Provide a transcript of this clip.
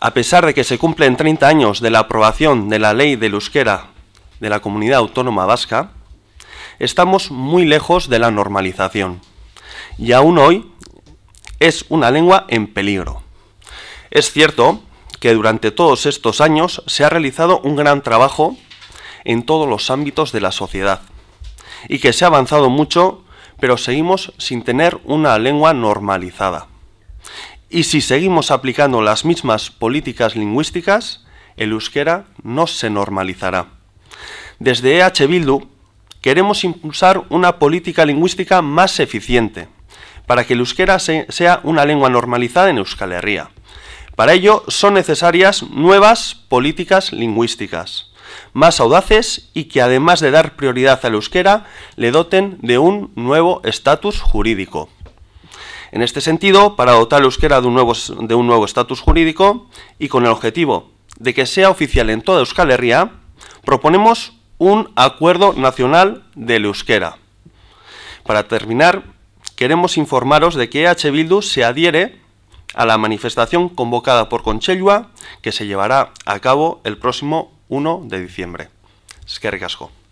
A pesar de que se cumplen 30 años de la aprobación de la ley del euskera de la comunidad autónoma vasca, estamos muy lejos de la normalización. Y aún hoy es una lengua en peligro. Es cierto que durante todos estos años se ha realizado un gran trabajo en todos los ámbitos de la sociedad y que se ha avanzado mucho, pero seguimos sin tener una lengua normalizada. Y si seguimos aplicando las mismas políticas lingüísticas, el euskera no se normalizará. Desde EH Bildu queremos impulsar una política lingüística más eficiente, para que el euskera sea una lengua normalizada en Euskal Herria. Para ello son necesarias nuevas políticas lingüísticas, más audaces y que además de dar prioridad al euskera, le doten de un nuevo estatus jurídico. En este sentido, para dotar la euskera de un nuevo estatus jurídico y con el objetivo de que sea oficial en toda Euskal Herria, proponemos un acuerdo nacional del euskera. Para terminar, queremos informaros de que EH Bildu se adhiere a la manifestación convocada por Conchellua que se llevará a cabo el próximo 1 de diciembre. Es que